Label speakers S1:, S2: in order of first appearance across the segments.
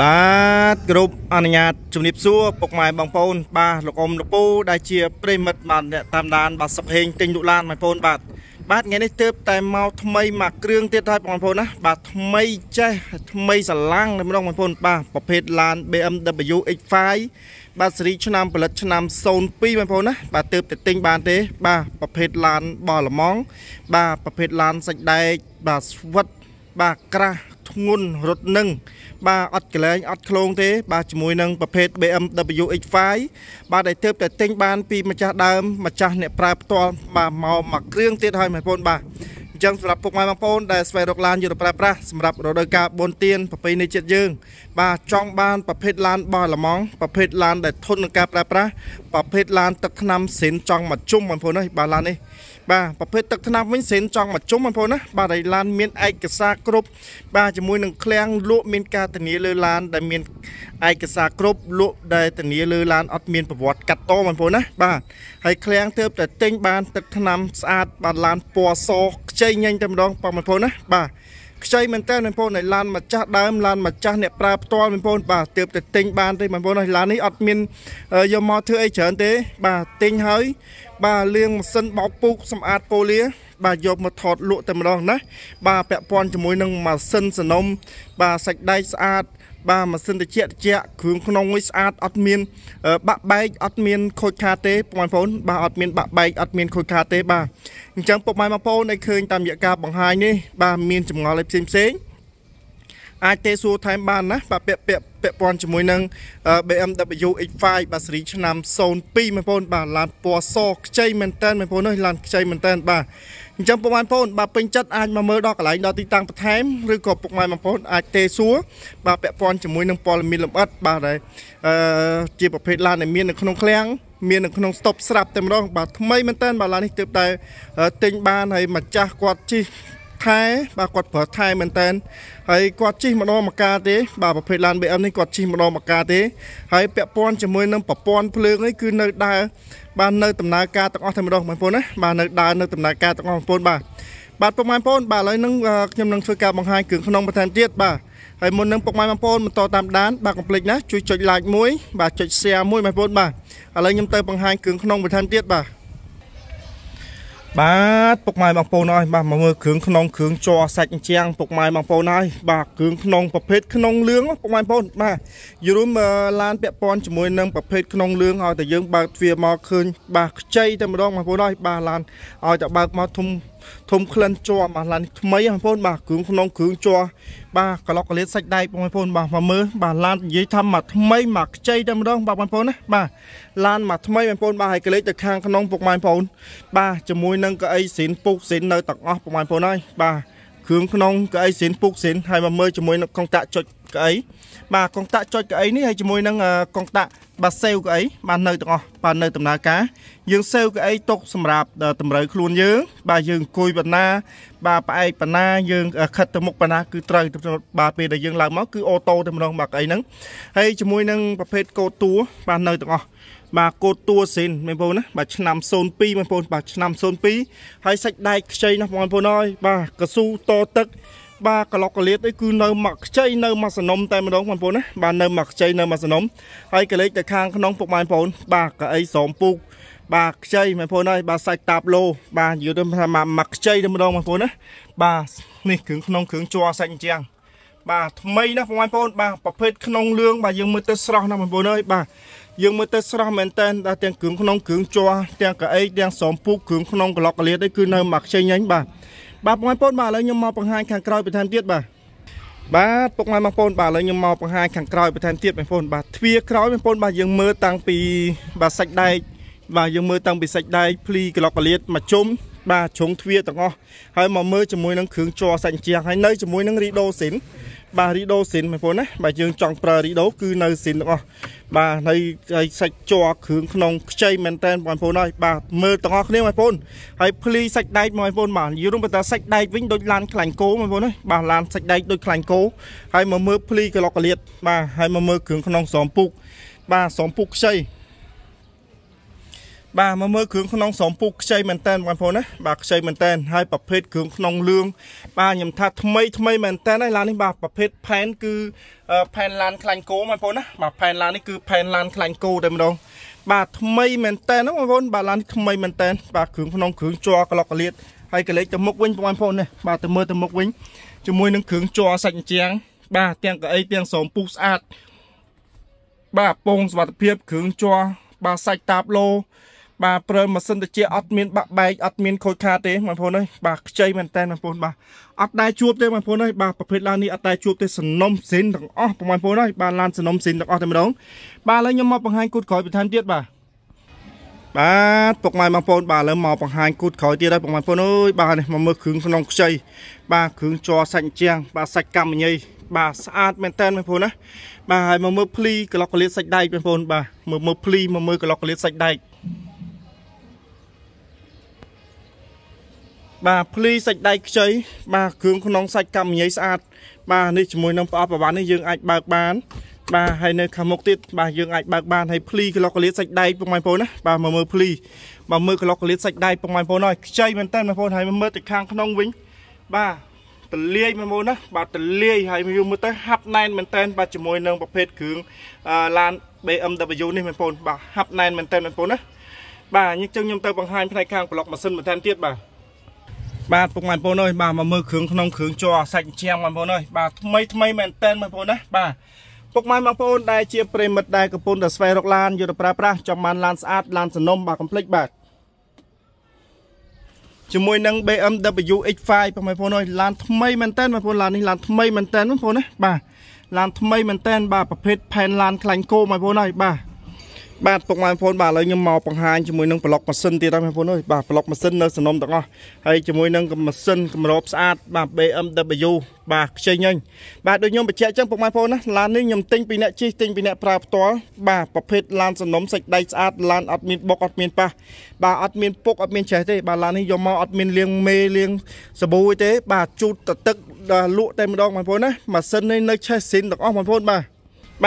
S1: បាទគ្រប់អនុញ្ញាតជំរាបសួរពុកម៉ែបងប្អូន បាទលោកអ៊ំលោកពូដែលជាប្រិមិត្តបាទអ្នកតាមដានបាទសុខហេងទិញលក់ឡានបងប្អូនបាទបាទថ្ងៃនេះទើបតែមកថ្មីមកគ្រឿងទៀតហើយបងប្អូនណាបាទថ្មីចេះថ្មីស្រឡាំងតែម្ដងបងប្អូនបាទប្រភេទឡាន BMW X5 បាទស៊េរីឆ្នាំផលិតឆ្នាំ02បងប្អូនណាបាទទើបតែទិញបានទេ បាទប្រភេទឡានបោះលម៉ង់បាទប្រភេទឡានសាច់ដែកបាទស្វិតបាទក្រាស់ធ្ងន់រត់នឹងបាទអត់កលែងអត់ឃ្លោងទេ បាទជាមួយនឹងប្រភេទ BMW X5 បាទដែលទើបតែទិញបានពីម្ចាស់ដើមម្ចាស់អ្នកប្រើផ្ទាល់បាទមកមកគ្រឿងទៀតហើយបងប្អូនបាទអញ្ចឹងសម្រាប់ពុកម៉ែបងប្អូនដែលស្វែងរកឡានយន្តប្រើប្រាស់សម្រាប់រដូវកាលបុណ្យទានប្រពៃណីជាតិយើង បាទចង់បានប្រភេទឡានបោះលម៉ង់ប្រភេទឡានដែលធន់នឹងការប្រើប្រាស់ប្រភេទឡានទឹកថ្នាំសិនចង់មកជុំបងប្អូនអើយបាទឡាននេះបាទប្រភេទទឹកថ្នាំវិញសេនចង់មកជុំបងប្អូនណាបាទឲ្យឡានមានឯកសារគ្រប់បាទជាមួយនឹងឃ្លាំងលក់មានការធានាលើឡានដែលមានឯកសារគ្រប់លក់ដែលធានាលើឡានអត់មានប្រវត្តិកាត់តបងប្អូនណាបាទហើយឃ្លាំងទើបតែទិញបានទឹកថ្នាំ ស្អាត បាទឡានពណ៌សខ្ចីញញតែម្ដងបងប្អូនណាបាទខ្ចីមែនតើបងប្អូនឯឡានម្ចាស់ដើមឡានម្ចាស់អ្នកប្រើផ្ទាល់បងប្អូនបាទទើបតែទិញបានទេបងប្អូនឯឡាននេះអត់មានយកមកធ្វើអីច្រើនទេ បាទទិញហើយ បាទលាងម៉ាស៊ីនបោកពូកសម្អាតប៉ូលា បាទយកមកថតលក់តែម្ដងណាបាទពាក់ព័ន្ធជាមួយនឹងម៉ាស៊ីនសនំបាទសាច់ដែកស្អាតបាទម៉ាស៊ីនត្រជាក់ត្រជាក់គ្រឿងក្នុងមួយស្អាតអត់មាន បាក់បែកអត់មានខូចខាតទេបងប្អូនបាទអត់មានបាក់បែកអត់មានខូចខាតទេបាទអញ្ចឹងពុកម៉ែបងប្អូនដែលឃើញតាមរយៈការបង្ហាញនេះបាទមានចម្ងល់អីផ្សេងផ្សេងអាចទេសួរថែមបានណាបាទពាក់ពាក់ពាក់ព័ន្ធជាមួយនឹង BMW X5 បាទស៊េរីឆ្នាំ02បងប្អូនបាទឡានពណ៌សខ្ចីមែនតើបងប្អូនអើយឡានខ្ចីមែនតើបាទអញ្ចឹងពុកម៉ែបងប្អូនបាទពេញចិត្តអាចមកមើលដល់កន្លែងដល់ទីតាំងបន្ថែមឬក៏ពុកម៉ែបងប្អូនអាចទេសួរបាទពាក់ព័ន្ធជាមួយនឹងព័ត៌មានលម្អិតបាទដែលជាប្រភេទឡានដែលមាននៅក្នុងឃ្លាំងមាននៅក្នុងស្តុបស្រាប់តែម្ដងបាទថ្មីមែនតើបាទឡាននេះទើបតែទិញបានហើយម្ចាស់គាត់ជិះថែបាទគាត់ប្រើថែមែនតើហើយគាត់ជិះម្ដងមកការទេបាទប្រភេទឡាន BM នេះគាត់ជិះម្ដងមកការទេហើយពាក់ព័ន្ធជាមួយនឹងប្រព័ន្ធភ្លើងនេះគឺនៅដើរបាទនៅដំណើរការទាំងអស់តែម្ដងបងប្អូនណាបាទនៅដើរនៅដំណើរការទាំងអស់បងប្អូនបាទបាទពុកម៉ែបងប្អូនបាទឥឡូវនឹងខ្ញុំនឹងធ្វើការបង្ហាញគ្រឿងក្នុងបន្ថែមទៀតបាទហើយមុននឹងពុកម៉ែបងប្អូនបន្តតាមដានបាទកុំភ្លេចណាជួយចុច like មួយបាទចុច share មួយបងប្អូនបាទឥឡូវខ្ញុំទៅបង្ហាញគ្រឿងក្នុងបន្ថែមទៀតបាទបាទពុកម៉ែបងប្អូនអើយបាទមកមើលគ្រឿងក្នុងគ្រឿងជ័រសាច់អញ្ចឹងពុកម៉ែបងប្អូនអើយបាទគ្រឿងក្នុងប្រភេទក្នុងលឿងពុកម៉ែបងប្អូនបាទយល់ឡានពាក់ព័ន្ធជាមួយនឹងប្រភេទក្នុងលឿងឲ្យតែយើងបើកទ្វារមកឃើញបាទខ្ចីតែម្ដងបងប្អូនអើយបាទឡានឲ្យតែបើកមកធំធំក្លិនជាប់បាទឡានថ្មីបងប្អូនបាទគ្រឿងក្នុងគ្រឿងជាប់បាទក្លោកកលៀតសាច់ដែកបងប្អូនបាទមកមើលបាទឡាននិយាយថាមកថ្មីមកខ្ចីតែម្ដងបាទបងប្អូនណាបាទឡានមកថ្មីបងប្អូនបាទហើយកលេចទៅខាងក្នុងពុកម៉ែបងប្អូនបាទជាមួយនឹងកៅអីសិនពុកសិននៅទាំងអស់ពុកម៉ែបងប្អូនហើយបាទគ្រឿងក្នុងកៅអីសិនពុកសិនហើយមកមើលជាមួយនឹងកុងតាក់ចុចកៅអីបាទកុងតាក់ចុចកៅអីនេះហើយជាមួយនឹងកុងតាក់បាទសេវកៅអីបាទនៅទាំងអស់បាទនៅដំណើរការយើងសេវកៅអីຕົកសម្រាប់តម្រូវខ្លួនយើងបាទយើងអង្គុយបណ្ណា បាទផ្អែកបណ្ណាយើងខិតទៅមុខបណ្ណាគឺត្រូវបាទពេលដែលយើងឡើងមកគឺអូតូតែម្ដងបាទកៅអីហ្នឹងហើយជាមួយនឹងប្រភេទកោតួបាទនៅទាំងអស់បាទកូតតួស៊ីនបងប្អូនណាបាទឆ្នាំ02បងប្អូនបាទឆ្នាំ02ហើយសាច់ដែកខ្ចីណាបងប្អូនអើយបាទកស៊ូតទឹកបាទក្លុកកលៀតអីគឺនៅមកខ្ចីនៅមកសនំតែម្ដងបងប្អូនណាបាទនៅមកខ្ចីនៅមកសនំហើយកលេចទៅខាងក្នុងពុកម៉ែបងប្អូនបាទកៅអីស្រោមពូកបាទខ្ចីបងប្អូនហើយបាទសាច់តាបឡូបាទយល់ទៅថាមកខ្ចីតែម្ដងបងប្អូនណាបាទនេះគ្រឿងក្នុងគ្រឿងជ័រសាច់អញ្ចឹងបាទថ្មីណាបងប្អូនបាទប្រភេទក្នុងលឿងបាទយើងមើលទៅស្រស់ណាបងប្អូនអើយបាទយើងមើលទៅស្រស់មែនតើទាំងគ្រឿងក្នុងគ្រឿងជ័រទាំងកៅអីទាំងស្រោមពូកគ្រឿងក្នុងក្លុកកលៀតអីគឺនៅមកខ្ចីញញបាទបាទបងប្អូនបាទឥឡូវខ្ញុំមកបង្ហាញខាងក្រោយបន្ថែមទៀតបាទបាទពុកម៉ែបងប្អូនបាទឥឡូវខ្ញុំមកបង្ហាញខាងក្រោយបន្ថែមទៀតបងប្អូនបាទទ្វារក្រោយបងប្អូនបាទយើងមើលតាំងពី បាទសាច់ដែកបាទយើងមើលតាំងពីសាច់ដែកភ្លីក្លោកកលៀតមកជុំបាទជ្រុងទ្វារទាំងអស់ហើយមកមើលជាមួយនឹងគ្រឿងជ័រសាច់ជៀងហើយនៅជាមួយនឹងរីដូស៊ីនបាទរីដូស៊ីនបងប្អូនណាបាទយើងចង់ប្រើរីដូគឺនៅស៊ីនទាំងអស់បាទហើយហើយសាច់ជ័រគ្រឿងក្នុងខ្ចីមែនតើបងប្អូនហើយបាទមើលទាំងអស់គ្នាបងប្អូនហើយភ្លីសាច់ដែកបងប្អូនបាទយូរមិនតែសាច់ដែកវិញដូចឡានខ្លាញ់គោបងប្អូនហើយបាទឡានសាច់ដែកដូចខ្លាញ់គោហើយមកមើលភ្លីក្លោកកលៀតបាទហើយមកមើលគ្រឿងក្នុងស្រោមពុកបាទស្រោមពុកខ្ចីបាទមកមើលគ្រឿងក្នុងស្រោមពូកខ្ចីមែនតើបងប្អូនណាបាទខ្ចីមែនតើហើយប្រភេទគ្រឿងក្នុងលឿងបាទខ្ញុំថាថ្មីថ្មីមែនតើហើយឡាននេះបាទប្រភេទផែនគឺ ផែនឡានខ្លាញ់គោបងប្អូនណាបាទផែនឡាននេះគឺផែនឡានខ្លាញ់គោតែម្ដងបាទថ្មីមែនតើបងប្អូនបាទឡានថ្មីមែនតើបាទគ្រឿងក្នុងគ្រឿងជ័រក្លុកក្លៀតហើយកលេចទៅមុខវិញបងប្អូនណាបាទទៅមើលទៅមុខវិញជាមួយនឹងគ្រឿងជ័រសាច់ជាង បាទទាំងកៅអីទាំងស្រោមពូកស្អាតបាទពងសុវត្ថិភាពគ្រឿងជ័របាទសាច់តាបឡូបាទប្រើម៉ាស៊ីនត្រជាអត់មានបាក់បែកអត់មានខូចខាតទេបងប្អូនអើយបាទខ្ចីមែនតើបងប្អូនបាទអត់ដែរជួបទេបងប្អូនអើយបាទប្រភេទឡាននេះអត់ដែរជួបទេសនំស៊ីនទាំងអស់បងប្អូនអើយបាទឡានសនំស៊ីនទាំងអស់តែម្ដងបាទឥឡូវខ្ញុំមកបង្ហាញគូតក្រោយបន្ថែមទៀតបាទបាទពុកម៉ែបងប្អូនបាទឥឡូវមកបង្ហាញគូតក្រោយទៀតហើយពុកម៉ែបងប្អូនអើយបាទនេះមកមើលគ្រឿងក្នុងខ្ចីបាទគ្រឿងជ័រសាច់ជាង បាទសាច់កម្មញីបាទស្អាតមែនតើបងប្អូនណាបាទហើយមកមើលភ្លីក្លោកកលៀតសាច់ដែកបងប្អូនបាទមើលមើលភ្លីមកមើលក្លោកកលៀតសាច់ដែកបាទភ្លីសាច់ដែកខ្ចីបាទគ្រឿងក្នុងសាច់កម្មញីស្អាតបាទនេះជាមួយនឹងប្រអប់ប្រវ៉ាន់នេះយើងអាចបើកបាន បាទហើយនៅខាងមុខទៀតបាទយើងអាចបើកបានហើយភ្លីក្លុកកលៀតសាច់ដែកបងប្អូនណាបាទមកមើលភ្លីបាទមើលក្លុកកលៀតសាច់ដែកបងប្អូនហើយខ្ចីមែនតើបងប្អូនហើយមើលទៅខាងក្នុងវិញបាទតលាយបងប្អូនណាបាទតលាយហើយយើងមើលទៅហាប់ណែនមែនតើបាទជាមួយនឹងប្រភេទគ្រឿងឡាន BMW នេះបងប្អូនបាទហាប់ណែនមែនតើបងប្អូនណាបាទអញ្ចឹងខ្ញុំទៅបង្ហាញផ្នែកខាងប្លុកម៉ាស៊ីនបន្ថែមទៀតបាទបាទពុកម៉ែបងប្អូនអើយបាទមកមើលគ្រឿងក្នុងគ្រឿងជ័រសាច់ជាងបងប្អូនអើយបាទថ្មីថ្មីមែនតែនបងប្អូនណាបាទពុកម៉ែបងប្អូនដែលជាប្រិមិត្តដែលកំពុងតែស្វែងរកឡានយកទៅប្រើប្រាស់ចំបានឡានស្អាតឡានសនុំបាទកុំភ្លេចបាទជាមួយនឹង BMW X5 បងប្អូនអើយឡានថ្មីមែនតើបងប្អូនឡាននេះឡានថ្មីមែនតើបងប្អូនណាបាទឡានថ្មីមែនតើបាទប្រភេទផែនឡានខ្លាញ់គោបងប្អូនអើយបាទបាទពុកម៉ែបងប្អូនបាទឥឡូវខ្ញុំមកបង្ហាញជាមួយនឹងប្លុកម៉ាស៊ីនទៀតហើយបងប្អូនអើយបាទប្លុកម៉ាស៊ីននៅសំណុំទាំងអស់ហើយជាមួយនឹងម៉ាស៊ីនកម្របស្អាតបាទ BMW បាទខ្ជិញហ្នឹងបាទដូចខ្ញុំបញ្ជាក់អញ្ចឹងពុកម៉ែបងប្អូនណាឡាននេះខ្ញុំទិញពីអ្នកជិះទិញពីអ្នកប្រើផ្ទាល់បាទប្រភេទឡានសំណុំសាច់ដៃស្អាតឡានអត់មានបុកអត់មានប៉ះបាទអត់មានពុកអត់មានចេះទេបាទឡាននេះយកមកអត់មានលាងមេលាងសាប៊ូទេ បាទជូតទឹកលក់តែម្ដងបងប្អូនណាម៉ាស៊ីននេះនៅឆេះស៊ីនទាំងអស់បងប្អូនបាទ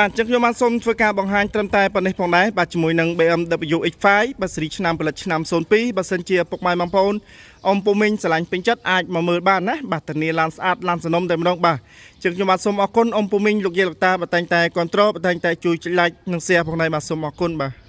S1: បាទអញ្ចឹងខ្ញុំបានសូមធ្វើការបង្ហាញត្រឹមតែប៉ុណ្ណេះផងដែរបាទជាមួយនឹង BMW X5 បាទស៊េរីឆ្នាំផលិតឆ្នាំ02បើសិនជាពុកម៉ែបងប្អូនអ៊ំពុំមីងឆ្លាញ់ពេញចិត្តអាចមកមើលបានណាបាទធានាឡានស្អាតឡានសនំតែម្ដងបាទអញ្ចឹងខ្ញុំបាទសូមអរគុណអ៊ំពុំមីងលោកយាយលោកតាបាទតែងតែគ្រប់ត្រួតបាទតែងតែជួយចុច like និង share ផងដែរបាទសូមអរគុណបាទ